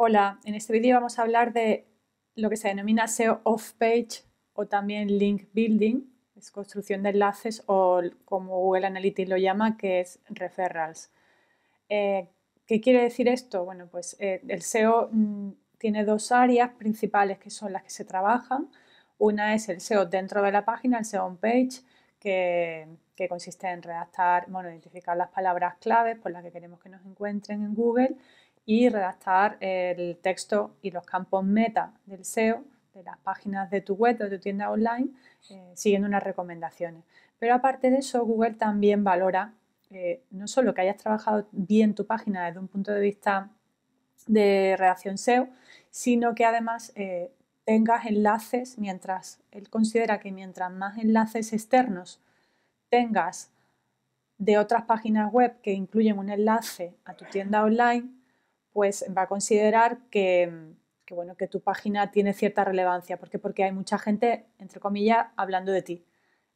Hola, en este vídeo vamos a hablar de lo que se denomina SEO off-page o también link building, es construcción de enlaces o como Google Analytics lo llama, que es referrals. Eh, ¿Qué quiere decir esto? Bueno, pues eh, el SEO mm, tiene dos áreas principales que son las que se trabajan. Una es el SEO dentro de la página, el SEO on-page, que, que, consiste en redactar, bueno, identificar las palabras claves por las que queremos que nos encuentren en Google y redactar el texto y los campos meta del SEO, de las páginas de tu web, o de tu tienda online, eh, siguiendo unas recomendaciones. Pero aparte de eso, Google también valora eh, no solo que hayas trabajado bien tu página desde un punto de vista de redacción SEO, sino que además eh, tengas enlaces mientras, él considera que mientras más enlaces externos tengas de otras páginas web que incluyen un enlace a tu tienda online, pues va a considerar que, que, bueno, que tu página tiene cierta relevancia. ¿Por qué? Porque hay mucha gente, entre comillas, hablando de ti.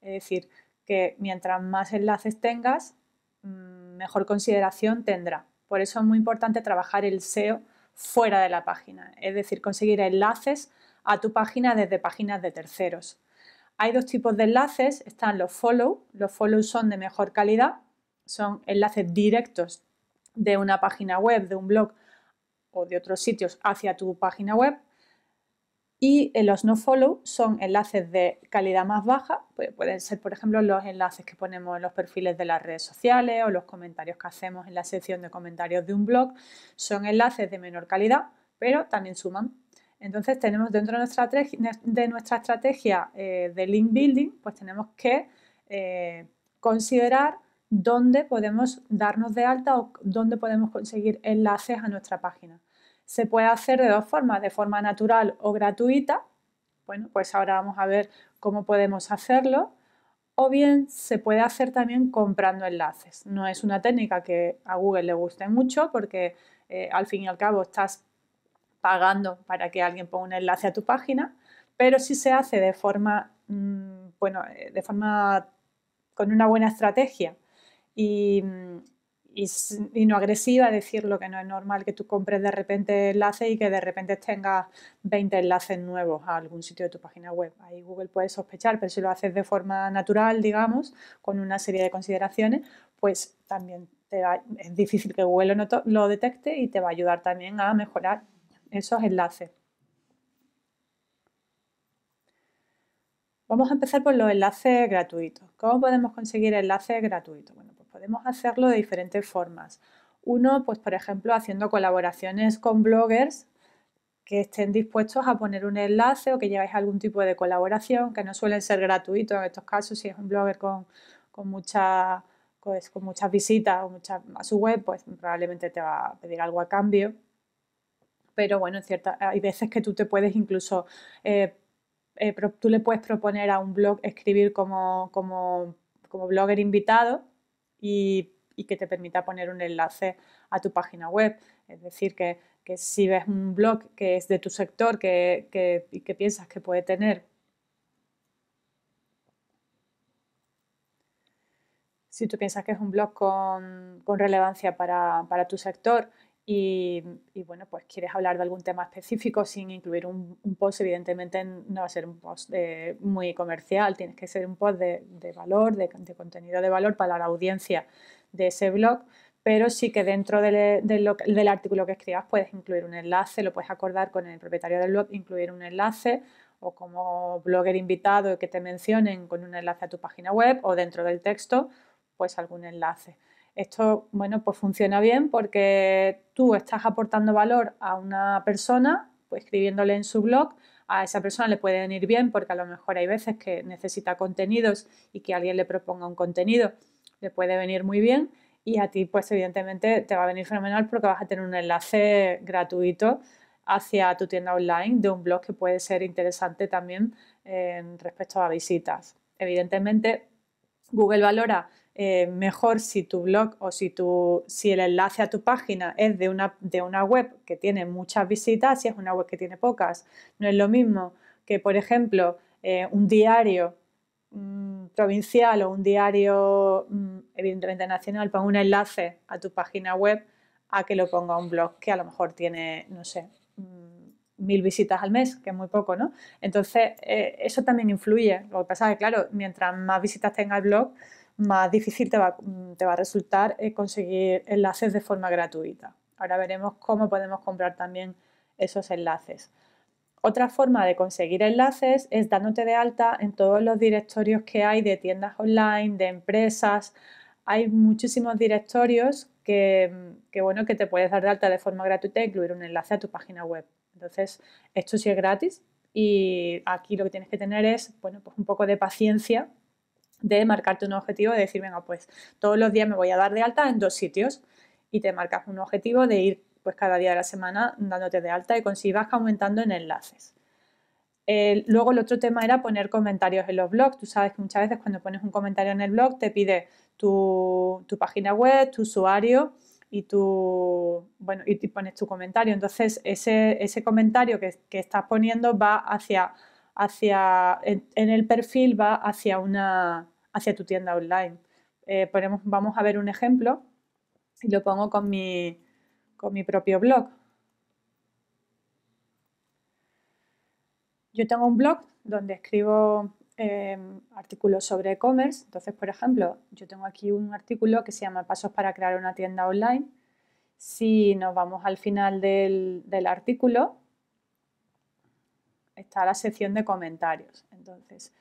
Es decir, que mientras más enlaces tengas, mm, mejor consideración tendrá. Por eso es muy importante trabajar el SEO fuera de la página, es decir, conseguir enlaces a tu página desde páginas de terceros. Hay dos tipos de enlaces, están los follow, los follow son de mejor calidad, son enlaces directos de una página web, de un blog o de otros sitios hacia tu página web. Y los no follow son enlaces de calidad más baja, pueden ser, por ejemplo, los enlaces que ponemos en los perfiles de las redes sociales o los comentarios que hacemos en la sección de comentarios de un blog. Son enlaces de menor calidad, pero también suman. Entonces tenemos dentro de nuestra, de nuestra estrategia eh, de link building, pues tenemos que eh, considerar dónde podemos darnos de alta o dónde podemos conseguir enlaces a nuestra página. Se puede hacer de dos formas, de forma natural o gratuita. Bueno, pues ahora vamos a ver cómo podemos hacerlo. O bien se puede hacer también comprando enlaces. No es una técnica que a Google le guste mucho porque eh, al fin y al cabo estás pagando para que alguien ponga un enlace a tu página, pero si se hace de forma, mm, bueno, eh, de forma con una buena estrategia Mm, y, no agresiva, decirlo que no es normal que tú compres de repente enlaces y que de repente tengas 20 enlaces nuevos a algún sitio de tu página web. Ahí Google puede sospechar, pero si lo haces de forma natural, digamos, con una serie de consideraciones, pues también te es difícil que Google lo detecte y te va a ayudar también a mejorar esos enlaces. Vamos a empezar por los enlaces gratuitos. ¿Cómo podemos conseguir enlaces gratuitos? Bueno, pues podemos hacerlo de diferentes formas. Uno, pues por ejemplo, haciendo colaboraciones con bloggers que estén dispuestos a poner un enlace o que lleváis algún tipo de colaboración, que no suelen ser gratuitos en estos casos, si es un blogger con, con pues, con muchas visitas o muchas, a su web, pues probablemente te va a pedir algo a cambio. Pero bueno, cierta, hay veces que tú te puedes incluso eh, eh, tú le puedes proponer a un blog escribir como, blogger invitado y, que te permita poner un enlace a tu página web. Es decir, que, si ves un blog que es de tu sector y que piensas que puede tener si tú piensas que es un blog con, relevancia para, tu sector y, bueno, pues quieres hablar de algún tema específico sin incluir un, post, evidentemente no va a ser un post eh, muy comercial, tienes que ser un post de, valor, de, contenido de valor para la audiencia de ese blog, pero sí que dentro del artículo que escribas puedes incluir un enlace, lo puedes acordar con el propietario del blog, incluir un enlace o como blogger invitado que te mencionen con un enlace a tu página web o dentro del texto, pues algún enlace. Esto, bueno, pues funciona bien porque tú estás aportando valor a una persona, pues escribiéndole en su blog, a esa persona le puede venir bien porque a lo mejor hay veces que necesita contenidos y que alguien le proponga un contenido le puede venir muy bien y a ti pues evidentemente te va a venir fenomenal porque vas a tener un enlace gratuito hacia tu tienda online de un blog que puede ser interesante también en eh, respecto a visitas. Evidentemente Google valora eh, mejor si tu blog o si, tu, si el enlace a tu página es de una, de una web que tiene muchas visitas, si es una web que tiene pocas. No es lo mismo que, por ejemplo, eh, un diario mm, provincial o un diario, mm, evidentemente nacional, ponga un enlace a tu página web a que lo ponga un blog que a lo mejor tiene, no sé, mm, mil visitas al mes, que es muy poco, ¿no? Entonces, eh, eso también influye. Lo que pasa es que, claro, mientras más visitas tenga el blog, más difícil te va, mm, a resultar eh, conseguir enlaces de forma gratuita. Ahora veremos cómo podemos comprar también esos enlaces. Otra forma de conseguir enlaces es dándote de alta en todos los directorios que hay de tiendas online, de empresas. Hay muchísimos directorios mm, que, bueno, que te puedes dar de alta de forma gratuita e incluir un enlace a tu página web. Entonces, esto sí es gratis y aquí lo que tienes que tener es bueno, pues un poco de paciencia de marcarte un objetivo, de decir, venga, pues todos los días me voy a dar de alta en dos sitios y te marcas un objetivo de ir pues cada día de la semana dándote de alta y con si vas aumentando en enlaces. luego el otro tema era poner comentarios en los blogs. Tú sabes que muchas veces cuando pones un comentario en el blog te pide tu, página web, tu usuario y tu bueno y, pones tu comentario. Entonces ese, ese comentario que, estás poniendo va hacia, hacia en el perfil va hacia una hacia tu tienda online. Eh, vamos a ver un ejemplo y lo pongo con mi, con mi propio blog. Yo tengo un blog donde escribo em, artículos sobre e-commerce. Entonces, por ejemplo, yo tengo aquí un artículo que se llama Pasos para crear una tienda online. Si nos vamos al final del, del artículo, está la sección de comentarios. Entonces,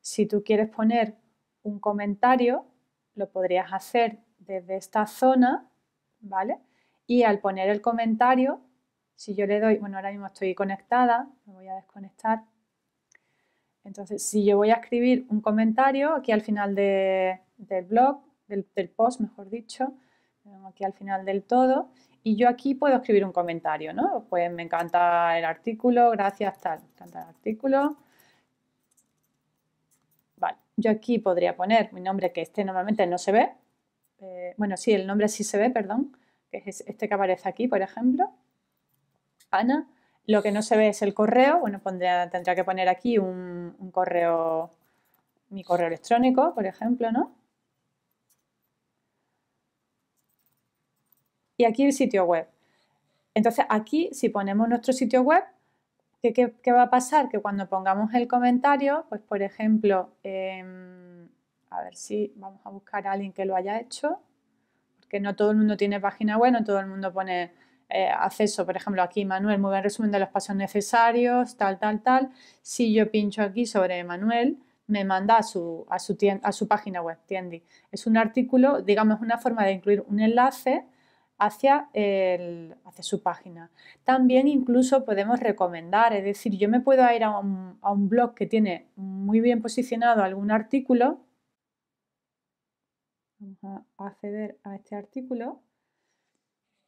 si tú quieres poner un comentario, lo podrías hacer desde esta zona, ¿vale? Y al poner el comentario, si yo le doy, bueno, ahora mismo estoy conectada, me voy a desconectar. Entonces, si yo voy a escribir un comentario aquí al final del blog, del, del, post, mejor dicho, aquí al final del todo, y yo aquí puedo escribir un comentario, ¿no? Pues me encanta el artículo, gracias, tal, me encanta el artículo, yo aquí podría poner mi nombre, que este normalmente no se ve. Eh, bueno, sí, el nombre sí se ve, perdón, que es este que aparece aquí, por ejemplo. Ana. Lo que no se ve es el correo. Bueno, tendría que poner aquí un correo, mi correo electrónico, por ejemplo, ¿no? Y aquí el sitio web. Entonces, aquí, si ponemos nuestro sitio web, ¿Qué, va a pasar? Que cuando pongamos el comentario, pues por ejemplo, em, a ver si vamos a buscar a alguien que lo haya hecho, porque no todo el mundo tiene página web, no todo el mundo pone eh, acceso, por ejemplo, aquí Manuel, muy buen resumen de los pasos necesarios, tal, tal, tal. Si yo pincho aquí sobre Manuel, me manda a su, a su, a su página web, Tiendi. Es un artículo, digamos, una forma de incluir un enlace hacia, su página. También incluso podemos recomendar, es decir, yo me puedo ir a un, blog que tiene muy bien posicionado algún artículo. Vamos a acceder a este artículo.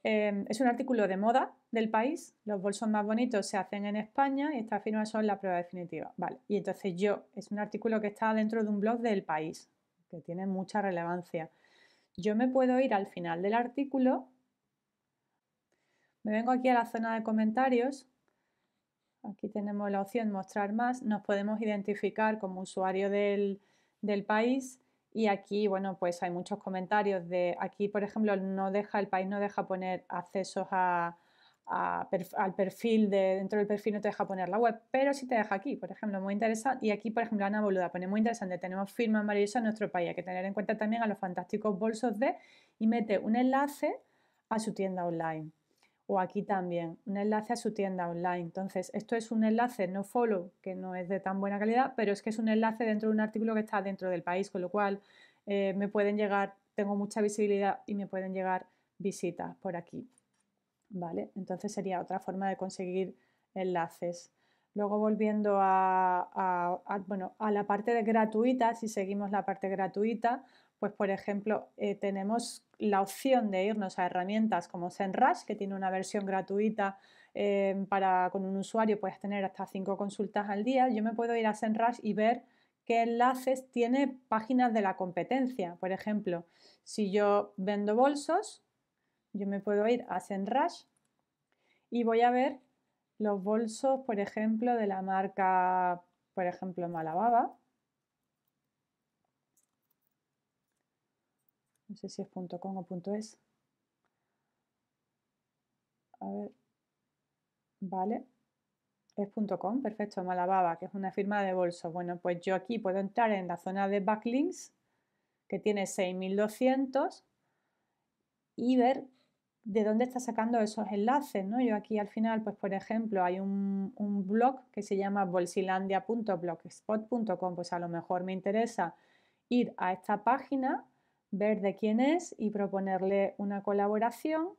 Em, es un artículo de moda del país. Los bolsos más bonitos se hacen en España y estas firmas son la prueba definitiva. y entonces yo, es un artículo que está dentro de un blog del país, que tiene mucha relevancia. Yo me puedo ir al final del artículo me vengo aquí a la zona de comentarios. Aquí tenemos la opción mostrar más. Nos podemos identificar como usuario del, país. Y aquí, bueno, pues hay muchos comentarios de aquí, por ejemplo, no deja, el país no deja poner accesos al perfil de, dentro del perfil no te deja poner la web, pero sí te deja aquí, por ejemplo, muy interesante. Y aquí, por ejemplo, Ana Boluda pone muy interesante, tenemos firmas maravillosas en nuestro país, hay que tener en cuenta también a los fantásticos bolsos de y mete un enlace a su tienda online aquí también, un enlace a su tienda online. Entonces, esto es un enlace no follow, que no es de tan buena calidad, pero es que es un enlace dentro de un artículo que está dentro del país, con lo cual eh, me pueden llegar, tengo mucha visibilidad y me pueden llegar visitas por aquí. ¿Vale? Entonces sería otra forma de conseguir enlaces. Luego volviendo a, bueno, a la parte de gratuita, si seguimos la parte gratuita, pues, por ejemplo, eh, tenemos la opción de irnos a herramientas como SEMrush, que tiene una versión gratuita eh, para con un usuario, puedes tener hasta cinco consultas al día. Yo me puedo ir a SEMrush y ver qué enlaces tiene páginas de la competencia. Por ejemplo, si yo vendo bolsos, yo me puedo ir a Zenrush y voy a ver los bolsos, por ejemplo, de la marca, por ejemplo, Malababa No sé si es .com o .es. A ver. Vale. Es .com, perfecto, Malababa, que es una firma de bolso. Bueno, pues yo aquí puedo entrar en la zona de backlinks, que tiene 6200, y ver de dónde está sacando esos enlaces, ¿no? Yo aquí al final, pues por ejemplo, hay un, un blog que se llama bolsilandia.blogspot.com, pues a lo mejor me interesa ir a esta página ver de quién es y proponerle una colaboración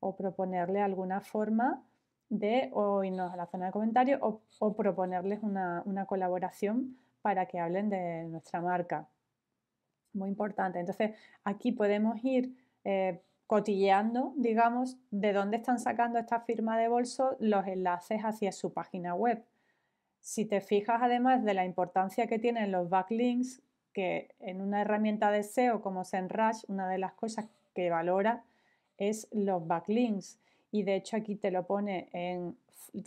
o proponerle alguna forma de o a la zona de comentarios o, proponerles una, colaboración para que hablen de nuestra marca. Muy importante. Entonces, aquí podemos ir eh, cotilleando, digamos, de dónde están sacando esta firma de bolso los enlaces hacia su página web. Si te fijas, además de la importancia que tienen los backlinks, que en una herramienta de SEO como SEMrush, una de las cosas que valora es los backlinks. Y de hecho aquí te lo pone en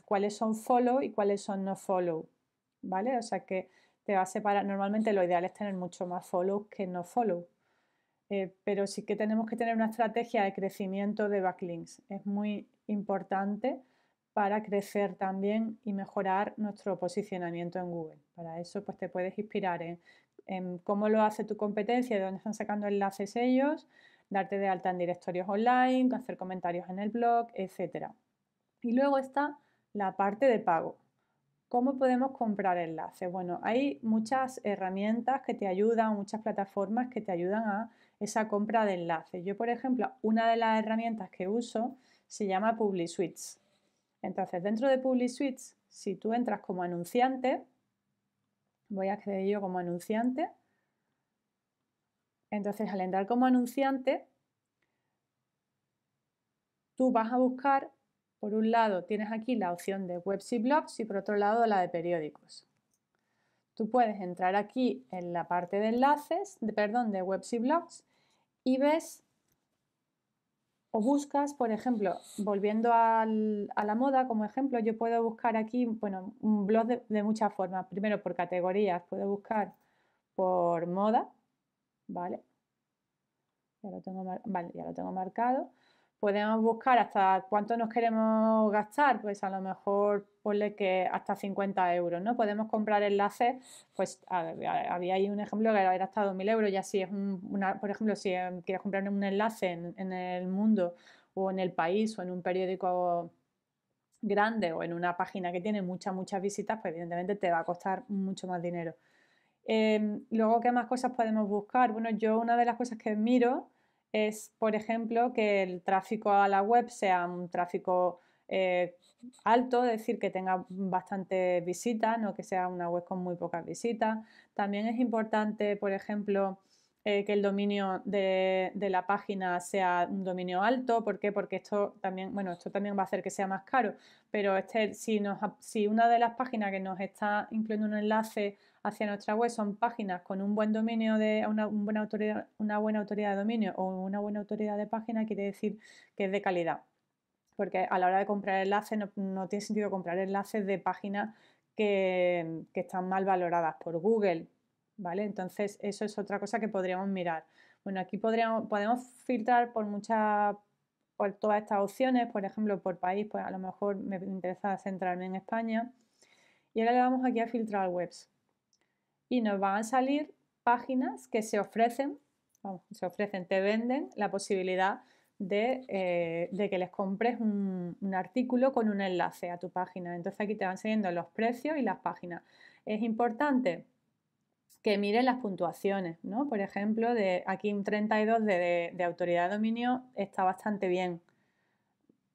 cuáles son follow y cuáles son no follow. ¿Vale? O sea que te va a separar. Normalmente lo ideal es tener mucho más follow que no follow. Eh, pero sí que tenemos que tener una estrategia de crecimiento de backlinks. Es muy importante para crecer también y mejorar nuestro posicionamiento en Google. Para eso pues te puedes inspirar en cómo lo hace tu competencia, de dónde están sacando enlaces ellos, darte de alta en directorios online, hacer comentarios en el blog, etc. Y luego está la parte de pago. ¿Cómo podemos comprar enlaces? Bueno, hay muchas herramientas que te ayudan, muchas plataformas que te ayudan a esa compra de enlaces. Yo, por ejemplo, una de las herramientas que uso se llama PubliSuites. Entonces, dentro de Suites, si tú entras como anunciante, voy a acceder yo como anunciante. Entonces, al entrar como anunciante, tú vas a buscar, por un lado tienes aquí la opción de webs y blogs y por otro lado la de periódicos. Tú puedes entrar aquí en la parte de enlaces, perdón, de webs y blogs y ves o buscas, por ejemplo, volviendo a la moda como ejemplo, yo puedo buscar aquí, bueno, un blog de, muchas formas. Primero por categorías, puedo buscar por moda, vale, ya lo tengo marcado podemos buscar hasta cuánto nos queremos gastar, pues a lo mejor ponle que hasta 50 euros, ¿no? Podemos comprar enlaces, pues había ahí un ejemplo que era hasta 2.000 euros, ya si es un, una, por ejemplo, si em, quieres comprar un enlace en, el mundo o en el país o en un periódico grande o en una página que tiene muchas, muchas visitas, pues evidentemente te va a costar mucho más dinero. Em, luego, ¿qué más cosas podemos buscar? Bueno, yo una de las cosas que miro es, por ejemplo, que el tráfico a la web sea un tráfico eh, alto, es decir, que tenga bastante visitas, no que sea una web con muy pocas visitas. También es importante, por ejemplo, eh, que el dominio de, la página sea un dominio alto. ¿Por qué? Porque esto también, bueno, esto también va a hacer que sea más caro. Pero este, si, nos, si una de las páginas que nos está incluyendo un enlace hacia nuestra web son páginas con un buen dominio de una, buena autoridad, una buena autoridad de dominio o una buena autoridad de página, quiere decir que es de calidad. Porque a la hora de comprar enlaces no, no tiene sentido comprar enlaces de páginas que, que están mal valoradas por Google, ¿vale? Entonces, eso es otra cosa que podríamos mirar. Bueno, aquí podríamos, podemos filtrar por muchas por todas estas opciones, por ejemplo, por país, pues a lo mejor me interesa centrarme en España. Y ahora le vamos aquí a filtrar webs. Y nos van a salir páginas que se ofrecen, se ofrecen, te venden la posibilidad de, eh, que les compres un, artículo con un enlace a tu página. Entonces aquí te van saliendo los precios y las páginas. Es importante que miren las puntuaciones, ¿no? Por ejemplo, de aquí un 32 de, de, autoridad de dominio está bastante bien.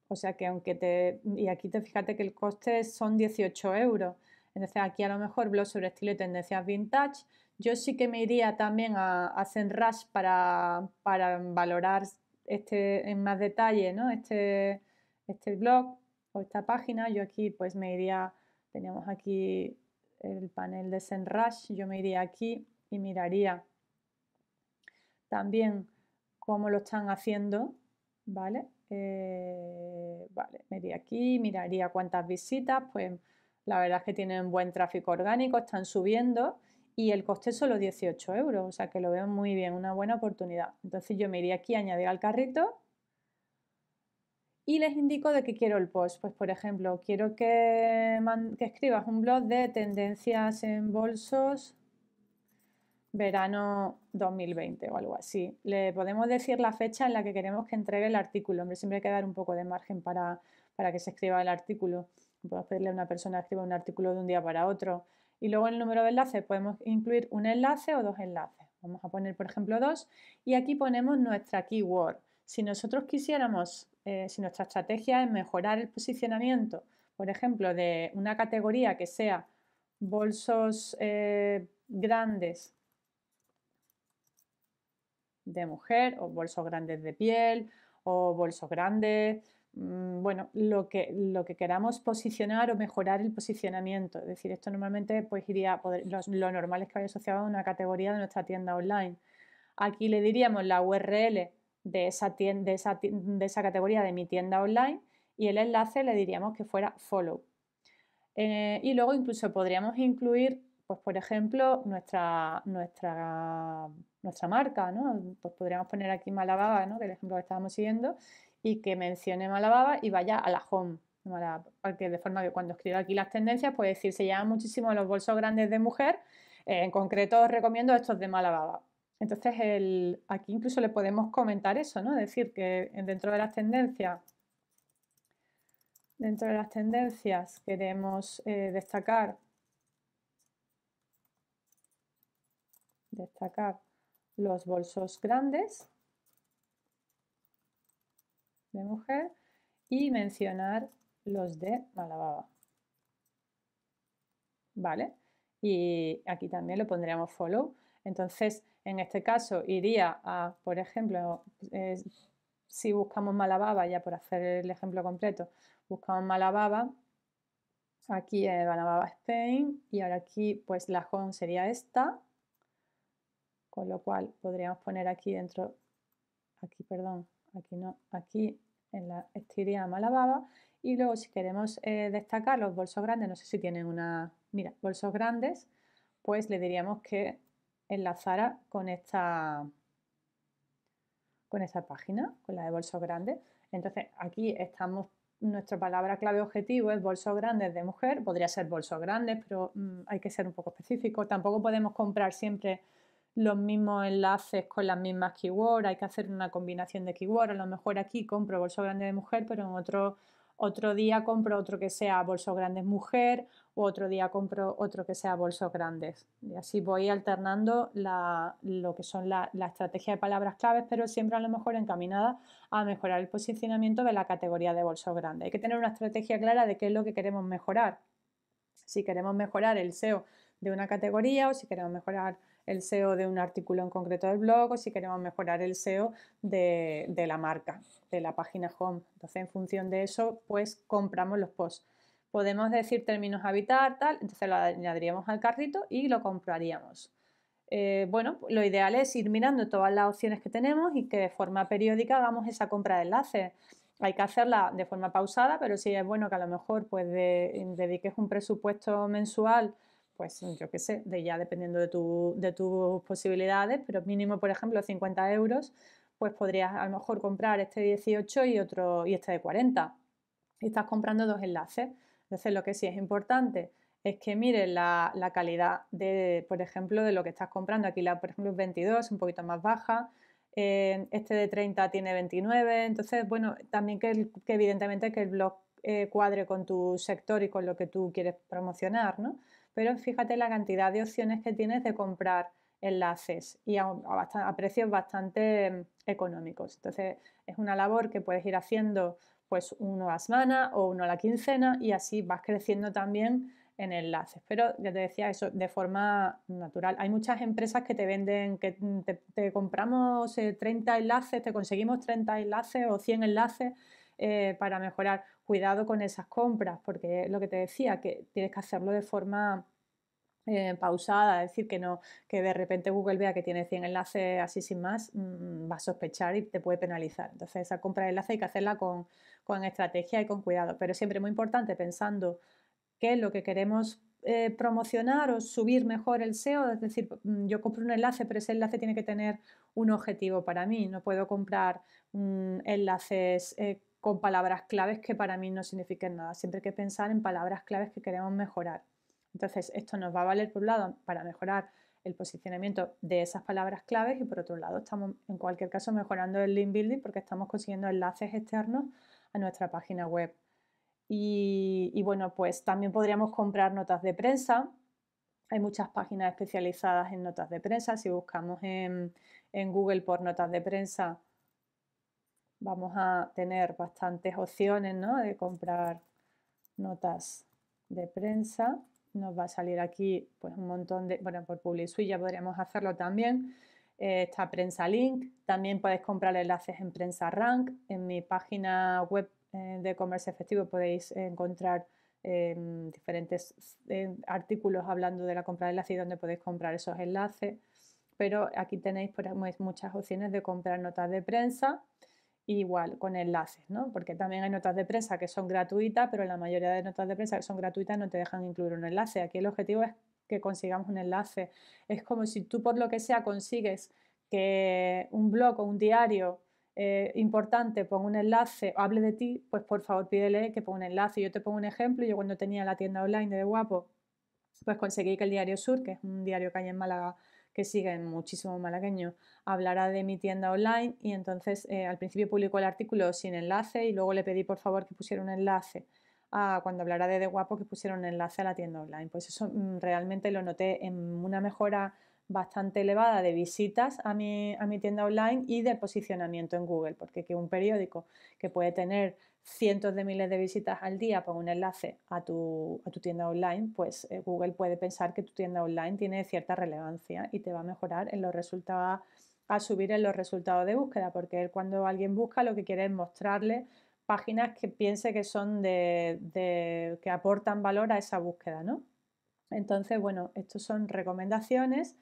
O sea que aunque te... Y aquí te fíjate que el coste son 18 euros. Entonces aquí a lo mejor blog sobre estilo y tendencias vintage. Yo sí que me iría también a, a para, valorar este en más detalle, ¿no? Este, este blog o esta página. Yo aquí pues me iría... Teníamos aquí el panel de Senrash, yo me iría aquí y miraría también cómo lo están haciendo, ¿vale? Eh, vale, me iría aquí, miraría cuántas visitas, pues la verdad es que tienen buen tráfico orgánico, están subiendo y el coste es solo 18 euros, o sea que lo veo muy bien, una buena oportunidad. Entonces yo me iría aquí a añadir al carrito y les indico de qué quiero el post. Pues, por ejemplo, quiero que, escribas un blog de tendencias en bolsos verano 2020 o algo así. Le podemos decir la fecha en la que queremos que entregue el artículo. Hombre, siempre hay que dar un poco de margen para, para que se escriba el artículo. Puedo pedirle a una persona que escriba un artículo de un día para otro. Y luego en el número de enlaces podemos incluir un enlace o dos enlaces. Vamos a poner, por ejemplo, dos. Y aquí ponemos nuestra keyword si nosotros quisiéramos, eh, si nuestra estrategia es mejorar el posicionamiento, por ejemplo, de una categoría que sea bolsos eh, grandes de mujer o bolsos grandes de piel o bolsos grandes, mm, bueno, lo que, queramos posicionar o mejorar el posicionamiento. Es decir, esto normalmente pues iría, a lo, normal es que vaya asociado a una categoría de nuestra tienda online. Aquí le diríamos la URL de esa, tienda, de, esa, categoría de mi tienda online y el enlace le diríamos que fuera follow. Eh, y luego incluso podríamos incluir, pues por ejemplo, nuestra, nuestra, nuestra marca, ¿no? Pues podríamos poner aquí Malababa, ¿no? Que el ejemplo que estábamos siguiendo, y que mencione Malababa y vaya a la home. porque de forma que cuando escriba aquí las tendencias, puede decir, se llaman muchísimo los bolsos grandes de mujer. Eh, en concreto os recomiendo estos de Malababa. Entonces, el, aquí incluso le podemos comentar eso, ¿no? Decir que dentro de las tendencias, dentro de las tendencias queremos eh, destacar, destacar los bolsos grandes de mujer y mencionar los de Malababa. ¿Vale? Y aquí también lo pondríamos follow. Entonces, en este caso iría a, por ejemplo, eh, si buscamos Malababa, ya por hacer el ejemplo completo, buscamos Malababa, aquí es Malababa Spain y ahora aquí pues la home sería esta, con lo cual podríamos poner aquí dentro, aquí perdón, aquí no, aquí en la estiría Malababa y luego si queremos eh, destacar los bolsos grandes, no sé si tienen una, mira, bolsos grandes, pues le diríamos que enlazara con esta, con esta página, con la de bolsos grandes. Entonces aquí estamos, nuestra palabra clave objetivo es bolsos grandes de mujer, podría ser bolsos grandes, pero mm, hay que ser un poco específico. Tampoco podemos comprar siempre los mismos enlaces con las mismas keywords, hay que hacer una combinación de keywords. A lo mejor aquí compro bolso grande de mujer, pero en otro otro día compro otro que sea bolsos grandes mujer, o otro día compro otro que sea bolsos grandes. Y así voy alternando lo que son la, la, estrategia de palabras claves, pero siempre a lo mejor encaminada a mejorar el posicionamiento de la categoría de bolsos grandes. Hay que tener una estrategia clara de qué es lo que queremos mejorar. Si queremos mejorar el SEO de una categoría o si queremos mejorar el SEO de un artículo en concreto del blog o si queremos mejorar el SEO de, la marca, de la página home. Entonces, en función de eso, pues compramos los posts. Podemos decir términos habitar tal, entonces lo añadiríamos al carrito y lo compraríamos. Eh, bueno, pues, lo ideal es ir mirando todas las opciones que tenemos y que de forma periódica hagamos esa compra de enlaces. Hay que hacerla de forma pausada, pero sí es bueno que a lo mejor pues dediques un presupuesto mensual pues yo qué sé, de ya dependiendo de, tus posibilidades, pero mínimo, por ejemplo, 50 euros, pues podrías a lo mejor comprar este 18 y otro y este de 40. Y estás comprando dos enlaces. Entonces, lo que sí es importante es que mires la, calidad de, por ejemplo, de lo que estás comprando. Aquí la, por ejemplo, es 22, un poquito más baja. Eh, este de 30 tiene 29. Entonces, bueno, también que, evidentemente que el blog eh, cuadre con tu sector y con lo que tú quieres promocionar, ¿no? pero fíjate la cantidad de opciones que tienes de comprar enlaces y a, precios bastante mm, económicos. Entonces, es una labor que puedes ir haciendo pues uno a la semana o uno a la quincena y así vas creciendo también en enlaces. Pero ya te decía eso de forma natural. Hay muchas empresas que te venden, que mm, te, compramos 30 eh, enlaces, te conseguimos 30 enlaces o 100 enlaces eh, para mejorar. Cuidado con esas compras, porque lo que te decía, que tienes que hacerlo de forma eh, pausada, es decir, que no, que de repente Google vea que tiene 100 enlaces así sin más, mm, va a sospechar y te puede penalizar. Entonces, esa compra de enlaces hay que hacerla con, estrategia y con cuidado, pero siempre muy importante pensando qué es lo que queremos eh, promocionar o subir mejor el SEO, es decir, mm, yo compro un enlace, pero ese enlace tiene que tener un objetivo para mí, no puedo comprar mm, enlaces con palabras claves que para mí no signifiquen nada. Siempre hay que pensar en palabras claves que queremos mejorar. Entonces, esto nos va a valer, por un lado, para mejorar el posicionamiento de esas palabras claves y, por otro lado, estamos, en cualquier caso, mejorando el link building porque estamos consiguiendo enlaces externos a nuestra página web. Y, bueno, pues también podríamos comprar notas de prensa. Hay muchas páginas especializadas en notas de prensa. Si buscamos en Google por notas de prensa, vamos a tener bastantes opciones de comprar notas de prensa. Nos va a salir aquí pues, un montón de, bueno, por PubliSuite ya podríamos hacerlo también. Eh, está Prensa Link, también podéis comprar enlaces en Prensa Rank. En mi página web eh, de comercio efectivo podéis encontrar em, diferentes em, artículos hablando de la compra de enlaces y donde podéis comprar esos enlaces. Pero aquí tenéis pues, muchas opciones de comprar notas de prensa igual con enlaces, ¿no? Porque también hay notas de prensa que son gratuitas, pero la mayoría de notas de prensa que son gratuitas no te dejan incluir un enlace. Aquí el objetivo es que consigamos un enlace. Es como si tú por lo que sea consigues que un blog o un diario eh, importante ponga un enlace o hable de ti, pues por favor pídele que ponga un enlace. Yo te pongo un ejemplo. Yo cuando tenía la tienda online de Guapo, pues conseguí que el diario Sur, que es un diario que hay en Málaga, que sigue muchísimo malagueño, hablará de mi tienda online y entonces eh, al principio publicó el artículo sin enlace y luego le pedí por favor que pusiera un enlace cuando hablará de De Guapo que pusiera un enlace a la tienda online. Pues eso mm, realmente lo noté en una mejora bastante elevada de visitas a mi, a mi tienda online y de posicionamiento en Google, porque que un periódico que puede tener cientos de miles de visitas al día por un enlace a tu, tienda online, pues eh, Google puede pensar que tu tienda online tiene cierta relevancia y te va a mejorar en los resultados, a subir en los resultados de búsqueda, porque cuando alguien busca lo que quiere es mostrarle páginas que piense que son de que aportan valor a esa búsqueda, ¿no? Entonces, bueno, estas son recomendaciones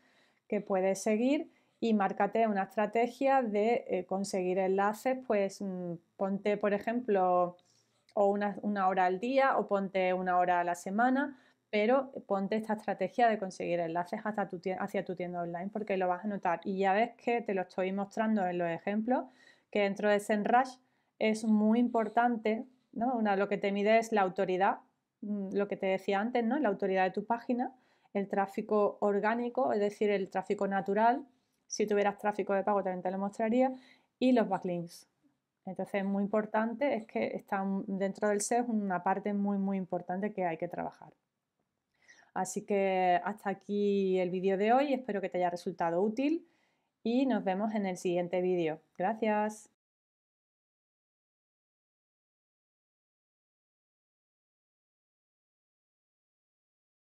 puedes seguir y márcate una estrategia de eh, conseguir enlaces, pues mm, ponte, por ejemplo, o una, hora al día o ponte una hora a la semana, pero ponte esta estrategia de conseguir enlaces hasta tu hacia tu tienda online porque lo vas a notar. Y ya ves que te lo estoy mostrando en los ejemplos, que dentro de Senrush es muy importante, Una, lo que te mide es la autoridad, mm, lo que te decía antes, ¿no? La autoridad de tu página el tráfico orgánico, es decir, el tráfico natural. Si tuvieras tráfico de pago también te lo mostraría. Y los backlinks. Entonces, muy importante es que están dentro del SEO una parte muy, muy importante que hay que trabajar. Así que hasta aquí el vídeo de hoy. Espero que te haya resultado útil y nos vemos en el siguiente vídeo. Gracias.